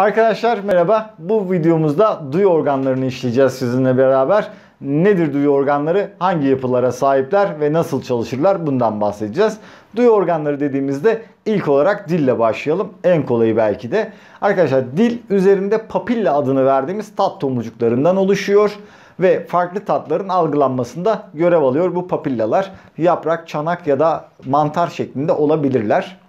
Arkadaşlar merhaba. Bu videomuzda duyu organlarını işleyeceğiz sizinle beraber. Nedir duyu organları? Hangi yapılara sahipler ve nasıl çalışırlar? Bundan bahsedeceğiz. Duyu organları dediğimizde ilk olarak dille başlayalım. En kolayı belki de. Arkadaşlar dil üzerinde papilla adını verdiğimiz tat tomurcuklarından oluşuyor ve farklı tatların algılanmasında görev alıyor bu papillalar. Yaprak, çanak ya da mantar şeklinde olabilirler.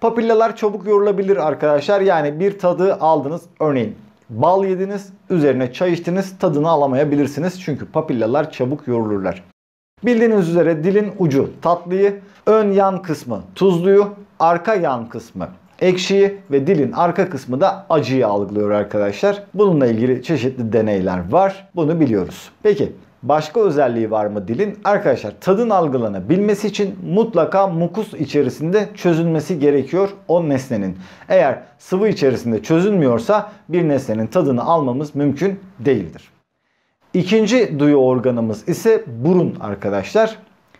Papillalar çabuk yorulabilir arkadaşlar. Yani bir tadı aldınız örneğin bal yediniz, üzerine çay içtiniz tadını alamayabilirsiniz. Çünkü papillalar çabuk yorulurlar. Bildiğiniz üzere dilin ucu tatlıyı, ön yan kısmı tuzluyu, arka yan kısmı ekşiyi ve dilin arka kısmı da acıyı algılıyor arkadaşlar. Bununla ilgili çeşitli deneyler var. Bunu biliyoruz. Peki Başka özelliği var mı dilin? Arkadaşlar tadın algılanabilmesi için mutlaka mukus içerisinde çözülmesi gerekiyor o nesnenin. Eğer sıvı içerisinde çözülmüyorsa bir nesnenin tadını almamız mümkün değildir. İkinci duyu organımız ise burun arkadaşlar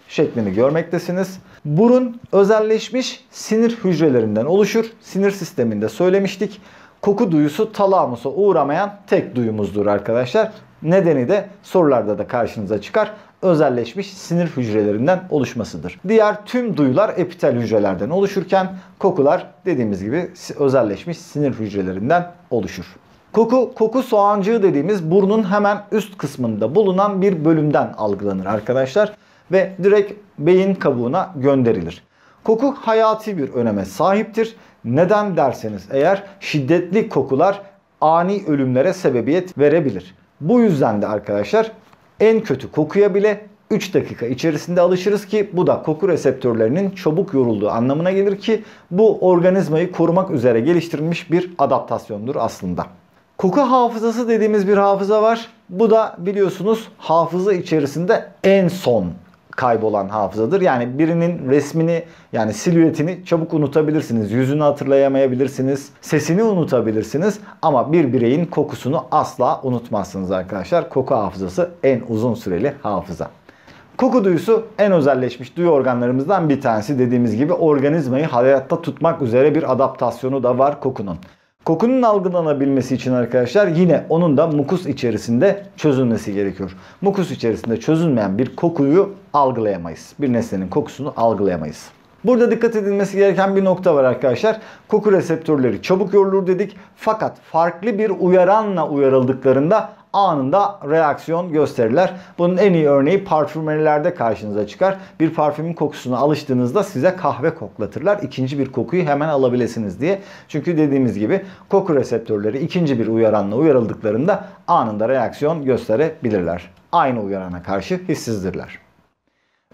şeklini görmektesiniz. Burun özelleşmiş sinir hücrelerinden oluşur. Sinir sisteminde söylemiştik. Koku duyusu talamusa uğramayan tek duyumuzdur arkadaşlar. Nedeni de sorularda da karşınıza çıkar özelleşmiş sinir hücrelerinden oluşmasıdır. Diğer tüm duyular epitel hücrelerden oluşurken kokular dediğimiz gibi özelleşmiş sinir hücrelerinden oluşur. Koku, koku soğancığı dediğimiz burnun hemen üst kısmında bulunan bir bölümden algılanır arkadaşlar ve direkt beyin kabuğuna gönderilir. Koku hayati bir öneme sahiptir. Neden derseniz eğer şiddetli kokular ani ölümlere sebebiyet verebilir. Bu yüzden de arkadaşlar en kötü kokuya bile 3 dakika içerisinde alışırız ki bu da koku reseptörlerinin çabuk yorulduğu anlamına gelir ki bu organizmayı korumak üzere geliştirilmiş bir adaptasyondur aslında. Koku hafızası dediğimiz bir hafıza var. Bu da biliyorsunuz hafıza içerisinde en son kaybolan hafızadır. Yani birinin resmini yani silüetini çabuk unutabilirsiniz. Yüzünü hatırlayamayabilirsiniz. Sesini unutabilirsiniz. Ama bir bireyin kokusunu asla unutmazsınız arkadaşlar. Koku hafızası en uzun süreli hafıza. Koku duyusu en özelleşmiş duyu organlarımızdan bir tanesi. Dediğimiz gibi organizmayı hayatta tutmak üzere bir adaptasyonu da var kokunun. Kokunun algılanabilmesi için arkadaşlar yine onun da mukus içerisinde çözülmesi gerekiyor. Mukus içerisinde çözülmeyen bir kokuyu algılayamayız. Bir nesnenin kokusunu algılayamayız. Burada dikkat edilmesi gereken bir nokta var arkadaşlar. Koku reseptörleri çabuk yorulur dedik. Fakat farklı bir uyaranla uyarıldıklarında anında reaksiyon gösterirler. Bunun en iyi örneği parfümerilerde karşınıza çıkar. Bir parfümün kokusunu alıştığınızda size kahve koklatırlar. İkinci bir kokuyu hemen alabilirsiniz diye. Çünkü dediğimiz gibi koku reseptörleri ikinci bir uyaranla uyarıldıklarında anında reaksiyon gösterebilirler. Aynı uyarana karşı hissizdirler.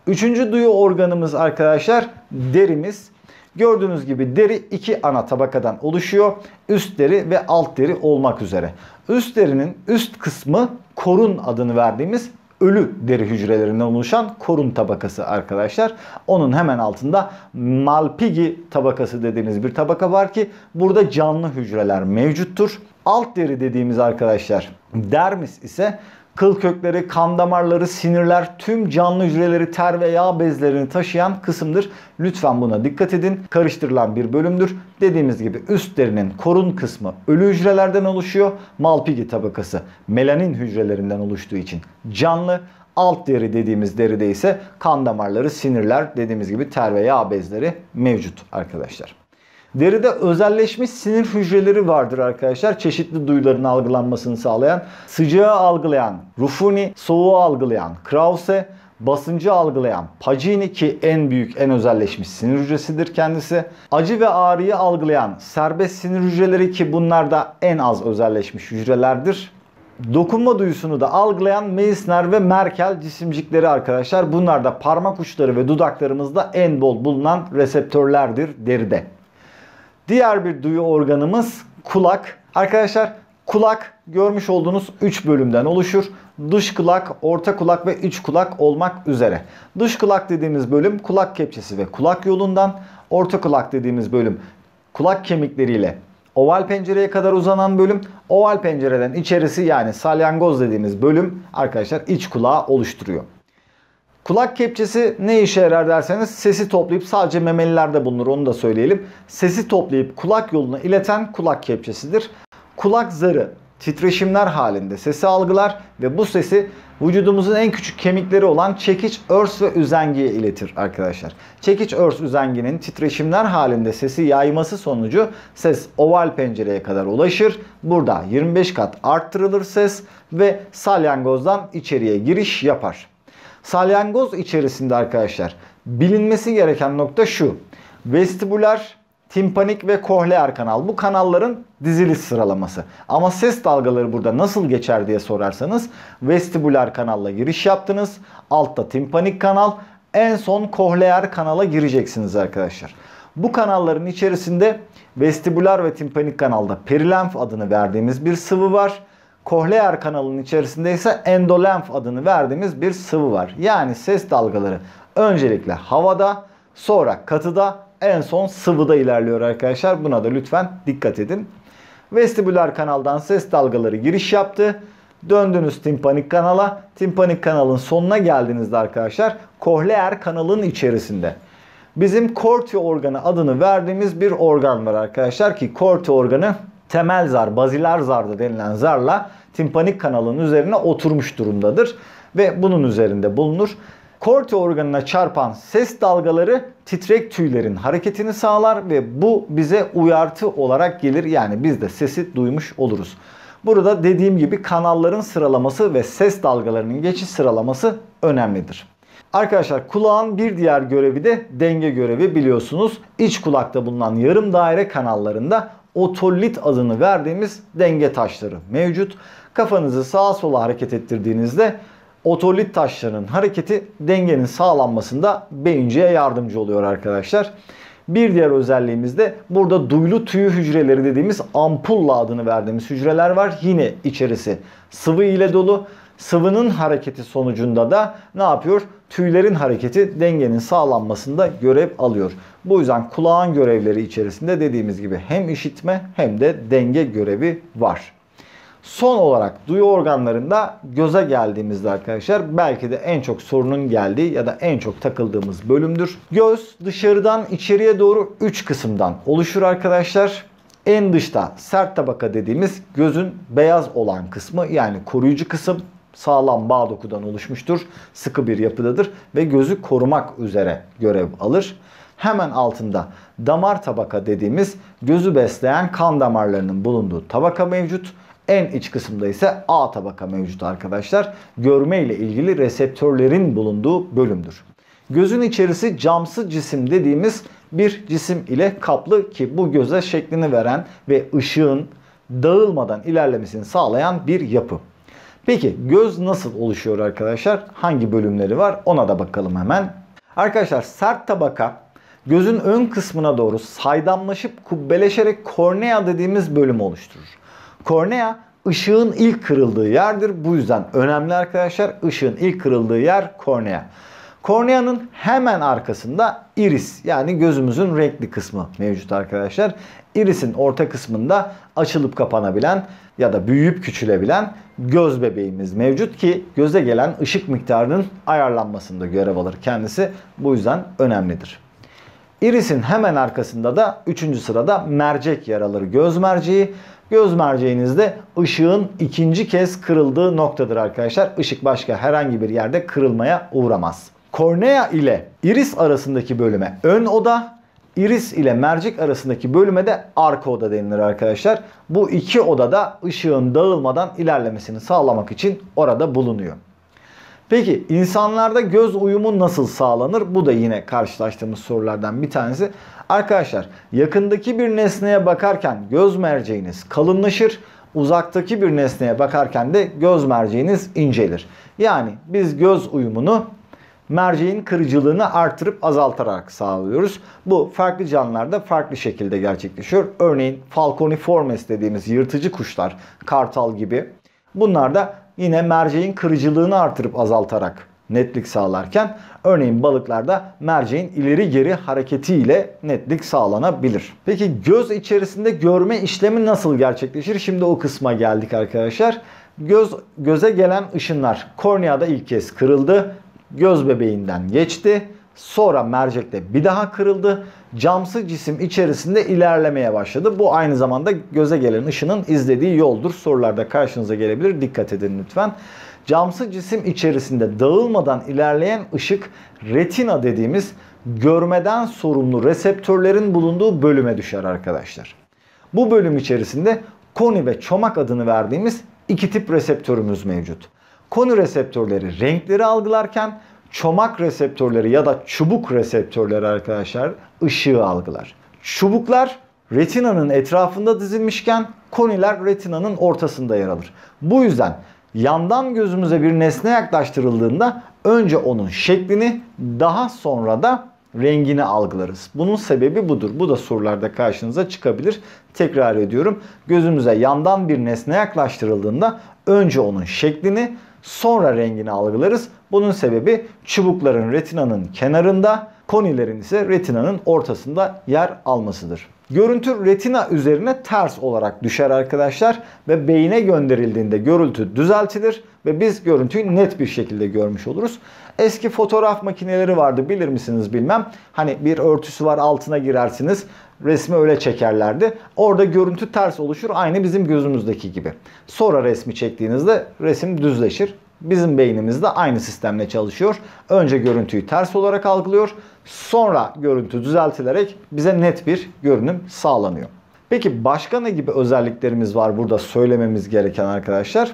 Üçüncü duyu organımız arkadaşlar derimiz. Gördüğünüz gibi deri iki ana tabakadan oluşuyor. Üst deri ve alt deri olmak üzere. Üst derinin üst kısmı korun adını verdiğimiz ölü deri hücrelerinden oluşan korun tabakası arkadaşlar. Onun hemen altında malpigi tabakası dediğimiz bir tabaka var ki burada canlı hücreler mevcuttur. Alt deri dediğimiz arkadaşlar dermis ise kıl kökleri, kan damarları, sinirler, tüm canlı hücreleri, ter ve yağ bezlerini taşıyan kısımdır. Lütfen buna dikkat edin. Karıştırılan bir bölümdür. Dediğimiz gibi üst derinin korun kısmı ölü hücrelerden oluşuyor. Malpighi tabakası melanin hücrelerinden oluştuğu için canlı. Alt deri dediğimiz deride ise kan damarları, sinirler dediğimiz gibi ter ve yağ bezleri mevcut arkadaşlar. Deride özelleşmiş sinir hücreleri vardır arkadaşlar. Çeşitli duyuların algılanmasını sağlayan, sıcağı algılayan, Ruffuni soğuğu algılayan, Krause basıncı algılayan Pacini ki en büyük en özelleşmiş sinir hücresidir kendisi. Acı ve ağrıyı algılayan serbest sinir hücreleri ki bunlar da en az özelleşmiş hücrelerdir. Dokunma duyusunu da algılayan Meissner ve Merkel cisimcikleri arkadaşlar. Bunlar da parmak uçları ve dudaklarımızda en bol bulunan reseptörlerdir deride. Diğer bir duyu organımız kulak. Arkadaşlar kulak görmüş olduğunuz 3 bölümden oluşur. Dış kulak, orta kulak ve iç kulak olmak üzere. Dış kulak dediğimiz bölüm kulak kepçesi ve kulak yolundan. Orta kulak dediğimiz bölüm kulak kemikleriyle oval pencereye kadar uzanan bölüm. Oval pencereden içerisi yani salyangoz dediğimiz bölüm arkadaşlar iç kulağı oluşturuyor. Kulak kepçesi ne işe yarar derseniz sesi toplayıp sadece memelilerde bulunur onu da söyleyelim. Sesi toplayıp kulak yoluna ileten kulak kepçesidir. Kulak zarı titreşimler halinde sesi algılar ve bu sesi vücudumuzun en küçük kemikleri olan çekiç, örs ve üzengiye iletir arkadaşlar. Çekiç, örs, üzenginin titreşimler halinde sesi yayması sonucu ses oval pencereye kadar ulaşır. Burada 25 kat arttırılır ses ve salyangozdan içeriye giriş yapar. Salyangoz içerisinde arkadaşlar bilinmesi gereken nokta şu. Vestibüler, timpanik ve kohleer kanal. Bu kanalların diziliş sıralaması. Ama ses dalgaları burada nasıl geçer diye sorarsanız vestibüler kanalla giriş yaptınız. Altta timpanik kanal. En son kohleer kanala gireceksiniz arkadaşlar. Bu kanalların içerisinde vestibüler ve timpanik kanalda perilenf adını verdiğimiz bir sıvı var. Kohlear kanalının içerisinde ise endolenf adını verdiğimiz bir sıvı var. Yani ses dalgaları öncelikle havada, sonra katıda, en son sıvıda ilerliyor arkadaşlar. Buna da lütfen dikkat edin. Vestibüler kanaldan ses dalgaları giriş yaptı. Döndünüz timpanik kanala. Timpanik kanalın sonuna geldiğinizde arkadaşlar Kohlear kanalın içerisinde bizim korti organı adını verdiğimiz bir organ var arkadaşlar ki korti organı temel zar, baziler zarda denilen zarla timpanik kanalın üzerine oturmuş durumdadır ve bunun üzerinde bulunur. Korte organına çarpan ses dalgaları titrek tüylerin hareketini sağlar ve bu bize uyartı olarak gelir. Yani biz de sesi duymuş oluruz. Burada dediğim gibi kanalların sıralaması ve ses dalgalarının geçiş sıralaması önemlidir. Arkadaşlar kulağın bir diğer görevi de denge görevi biliyorsunuz. İç kulakta bulunan yarım daire kanallarında otolit adını verdiğimiz denge taşları mevcut. Kafanızı sağa sola hareket ettirdiğinizde otolit taşlarının hareketi dengenin sağlanmasında beyinceye yardımcı oluyor arkadaşlar. Bir diğer özelliğimiz de burada duyulu tüyü hücreleri dediğimiz ampulla adını verdiğimiz hücreler var. Yine içerisi sıvı ile dolu. Sıvının hareketi sonucunda da ne yapıyor? tüylerin hareketi dengenin sağlanmasında görev alıyor. Bu yüzden kulağın görevleri içerisinde dediğimiz gibi hem işitme hem de denge görevi var. Son olarak duyu organlarında göze geldiğimizde arkadaşlar belki de en çok sorunun geldiği ya da en çok takıldığımız bölümdür. Göz dışarıdan içeriye doğru 3 kısımdan oluşur arkadaşlar. En dışta sert tabaka dediğimiz gözün beyaz olan kısmı yani koruyucu kısım sağlam bağ dokudan oluşmuştur. Sıkı bir yapıdadır ve gözü korumak üzere görev alır. Hemen altında damar tabaka dediğimiz gözü besleyen kan damarlarının bulunduğu tabaka mevcut. En iç kısımda ise A tabaka mevcut arkadaşlar. Görme ile ilgili reseptörlerin bulunduğu bölümdür. Gözün içerisi camsı cisim dediğimiz bir cisim ile kaplı ki bu göze şeklini veren ve ışığın dağılmadan ilerlemesini sağlayan bir yapı. Peki göz nasıl oluşuyor arkadaşlar? Hangi bölümleri var? Ona da bakalım hemen. Arkadaşlar sert tabaka gözün ön kısmına doğru saydamlaşıp kubbeleşerek kornea dediğimiz bölümü oluşturur. Kornea ışığın ilk kırıldığı yerdir. Bu yüzden önemli arkadaşlar ışığın ilk kırıldığı yer kornea. Korneanın hemen arkasında iris yani gözümüzün renkli kısmı mevcut arkadaşlar. Irisin orta kısmında açılıp kapanabilen ya da büyüyüp küçülebilen göz bebeğimiz mevcut ki göze gelen ışık miktarının ayarlanmasında görev alır kendisi. Bu yüzden önemlidir. Irisin hemen arkasında da 3. sırada mercek yer alır. Göz merceği. Göz merceğinizde ışığın ikinci kez kırıldığı noktadır arkadaşlar. Işık başka herhangi bir yerde kırılmaya uğramaz kornea ile iris arasındaki bölüme ön oda, iris ile mercek arasındaki bölüme de arka oda denilir arkadaşlar. Bu iki odada ışığın dağılmadan ilerlemesini sağlamak için orada bulunuyor. Peki insanlarda göz uyumu nasıl sağlanır? Bu da yine karşılaştığımız sorulardan bir tanesi. Arkadaşlar yakındaki bir nesneye bakarken göz merceğiniz kalınlaşır. Uzaktaki bir nesneye bakarken de göz merceğiniz incelir. Yani biz göz uyumunu merceğin kırıcılığını artırıp azaltarak sağlıyoruz. Bu farklı canlılarda farklı şekilde gerçekleşiyor. Örneğin falconiformes dediğimiz yırtıcı kuşlar, kartal gibi. Bunlar da yine merceğin kırıcılığını artırıp azaltarak netlik sağlarken örneğin balıklarda merceğin ileri geri hareketiyle netlik sağlanabilir. Peki göz içerisinde görme işlemi nasıl gerçekleşir? Şimdi o kısma geldik arkadaşlar. Göz göze gelen ışınlar korneada ilk kez kırıldı göz bebeğinden geçti. Sonra mercekte bir daha kırıldı. Camsı cisim içerisinde ilerlemeye başladı. Bu aynı zamanda göze gelen ışının izlediği yoldur. Sorularda karşınıza gelebilir. Dikkat edin lütfen. Camsı cisim içerisinde dağılmadan ilerleyen ışık retina dediğimiz görmeden sorumlu reseptörlerin bulunduğu bölüme düşer arkadaşlar. Bu bölüm içerisinde koni ve çomak adını verdiğimiz iki tip reseptörümüz mevcut. Koni reseptörleri renkleri algılarken çomak reseptörleri ya da çubuk reseptörleri arkadaşlar ışığı algılar. Çubuklar retinanın etrafında dizilmişken koniler retinanın ortasında yer alır. Bu yüzden yandan gözümüze bir nesne yaklaştırıldığında önce onun şeklini daha sonra da rengini algılarız. Bunun sebebi budur. Bu da sorularda karşınıza çıkabilir. Tekrar ediyorum. Gözümüze yandan bir nesne yaklaştırıldığında önce onun şeklini sonra rengini algılarız. Bunun sebebi çubukların retinanın kenarında, konilerin ise retinanın ortasında yer almasıdır. Görüntü retina üzerine ters olarak düşer arkadaşlar ve beyine gönderildiğinde görüntü düzeltilir ve biz görüntüyü net bir şekilde görmüş oluruz. Eski fotoğraf makineleri vardı bilir misiniz bilmem. Hani bir örtüsü var altına girersiniz. Resmi öyle çekerlerdi. Orada görüntü ters oluşur aynı bizim gözümüzdeki gibi. Sonra resmi çektiğinizde resim düzleşir. Bizim beynimiz de aynı sistemle çalışıyor. Önce görüntüyü ters olarak algılıyor. Sonra görüntü düzeltilerek bize net bir görünüm sağlanıyor. Peki başka ne gibi özelliklerimiz var burada söylememiz gereken arkadaşlar?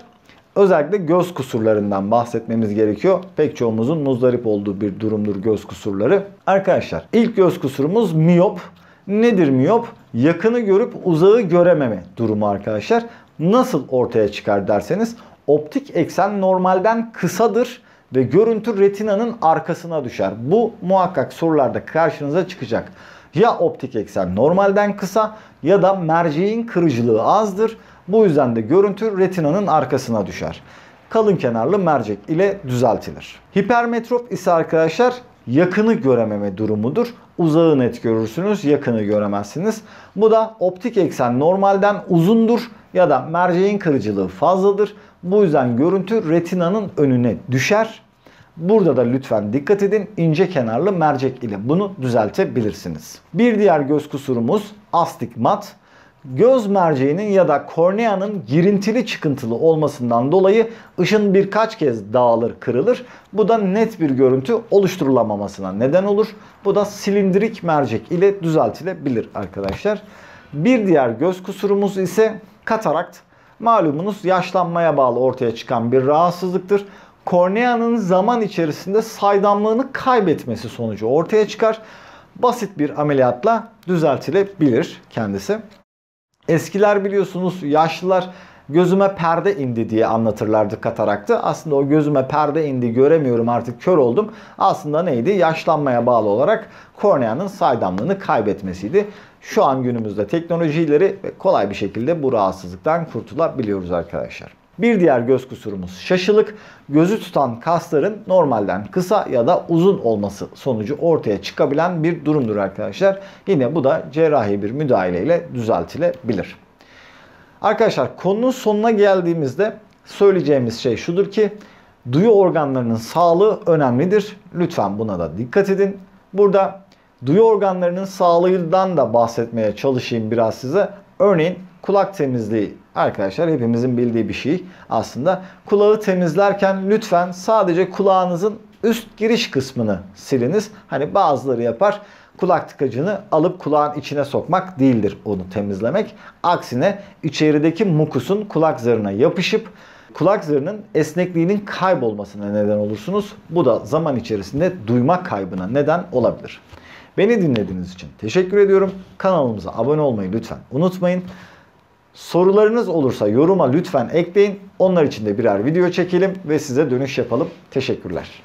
Özellikle göz kusurlarından bahsetmemiz gerekiyor. Pek çoğumuzun muzdarip olduğu bir durumdur göz kusurları. Arkadaşlar ilk göz kusurumuz miyop. Nedir miyop? Yakını görüp uzağı görememe durumu arkadaşlar. Nasıl ortaya çıkar derseniz optik eksen normalden kısadır ve görüntü retinanın arkasına düşer. Bu muhakkak sorularda karşınıza çıkacak. Ya optik eksen normalden kısa ya da merceğin kırıcılığı azdır bu yüzden de görüntü retinanın arkasına düşer. Kalın kenarlı mercek ile düzeltilir. Hipermetrop ise arkadaşlar yakını görememe durumudur. Uzağı net görürsünüz, yakını göremezsiniz. Bu da optik eksen normalden uzundur ya da merceğin kırıcılığı fazladır. Bu yüzden görüntü retinanın önüne düşer. Burada da lütfen dikkat edin ince kenarlı mercek ile bunu düzeltebilirsiniz. Bir diğer göz kusurumuz astigmat göz merceğinin ya da korneanın girintili çıkıntılı olmasından dolayı ışın birkaç kez dağılır, kırılır. Bu da net bir görüntü oluşturulamamasına neden olur. Bu da silindirik mercek ile düzeltilebilir arkadaşlar. Bir diğer göz kusurumuz ise katarakt. Malumunuz yaşlanmaya bağlı ortaya çıkan bir rahatsızlıktır. Korneanın zaman içerisinde saydamlığını kaybetmesi sonucu ortaya çıkar. Basit bir ameliyatla düzeltilebilir kendisi. Eskiler biliyorsunuz yaşlılar gözüme perde indi diye anlatırlardı kataraktı. Aslında o gözüme perde indi göremiyorum artık kör oldum. Aslında neydi? Yaşlanmaya bağlı olarak korneanın saydamlığını kaybetmesiydi. Şu an günümüzde teknolojileri kolay bir şekilde bu rahatsızlıktan kurtulabiliyoruz arkadaşlar. Bir diğer göz kusurumuz şaşılık. Gözü tutan kasların normalden kısa ya da uzun olması sonucu ortaya çıkabilen bir durumdur arkadaşlar. Yine bu da cerrahi bir müdahaleyle düzeltilebilir. Arkadaşlar konunun sonuna geldiğimizde söyleyeceğimiz şey şudur ki duyu organlarının sağlığı önemlidir. Lütfen buna da dikkat edin. Burada duyu organlarının sağlığından da bahsetmeye çalışayım biraz size. Örneğin kulak temizliği Arkadaşlar hepimizin bildiği bir şey aslında. Kulağı temizlerken lütfen sadece kulağınızın üst giriş kısmını siliniz. Hani bazıları yapar. Kulak tıkacını alıp kulağın içine sokmak değildir onu temizlemek. Aksine içerideki mukusun kulak zarına yapışıp kulak zarının esnekliğinin kaybolmasına neden olursunuz. Bu da zaman içerisinde duyma kaybına neden olabilir. Beni dinlediğiniz için teşekkür ediyorum. Kanalımıza abone olmayı lütfen unutmayın. Sorularınız olursa yoruma lütfen ekleyin. Onlar için de birer video çekelim ve size dönüş yapalım. Teşekkürler.